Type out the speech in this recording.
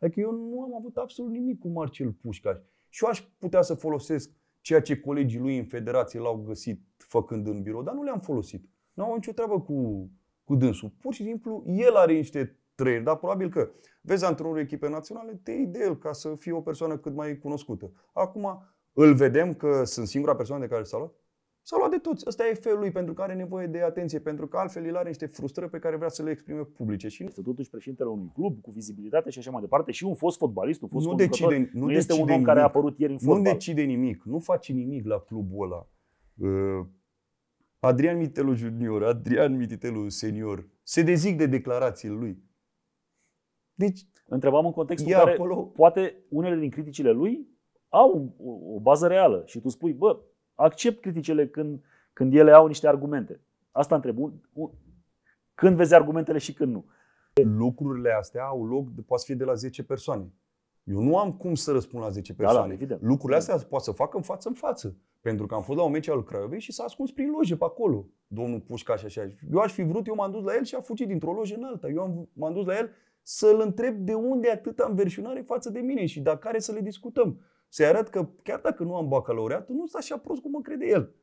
Adică eu nu am avut absolut nimic cu Marcel Pușcaș. Și eu aș putea să folosesc ceea ce colegii lui în federație l-au găsit făcând în birou, dar nu le-am folosit. Nu au nicio treabă cu, cu dânsul. Pur și simplu, el are niște trăiri, dar probabil că vezi antrenorul echipe naționale, te iei de el ca să fie o persoană cât mai cunoscută. Acum îl vedem că sunt singura persoană de care s-a luat? S-a luat de toți. Ăsta e felul lui pentru care are nevoie de atenție, pentru că altfel el are niște frustrări pe care vrea să le exprime publice. Și... Este totuși președintele unui club cu vizibilitate și așa mai departe și un fost fotbalist, un fost nu decide, nu, nu decide este un om nimic. care a apărut ieri în fotbal. Nu decide nimic, nu face nimic la clubul ăla. Uh, Adrian Mititelu junior, Adrian Mititelu senior, se dezic de declarațiile lui. Deci, Întrebam în contextul în care acolo... poate unele din criticile lui au o, o bază reală și tu spui, bă, accept criticele când, când ele au niște argumente. Asta întreb. Când vezi argumentele și când nu. Lucrurile astea au loc, poate fi de la 10 persoane. Eu nu am cum să răspund la 10 persoane. Da, da, evident. Lucrurile astea da. poate să fac în față în față. Pentru că am fost la un meci al Craiovei și s-a ascuns prin loje pe acolo, domnul și așa. Eu aș fi vrut, eu m-am dus la el și a fugit dintr-o loje în alta. Eu am, m-am dus la el să-l întreb de unde atâta înverșunare față de mine și dacă care să le discutăm. Să-i arăt că chiar dacă nu am bacalaureat, nu sta așa prost cum mă crede el.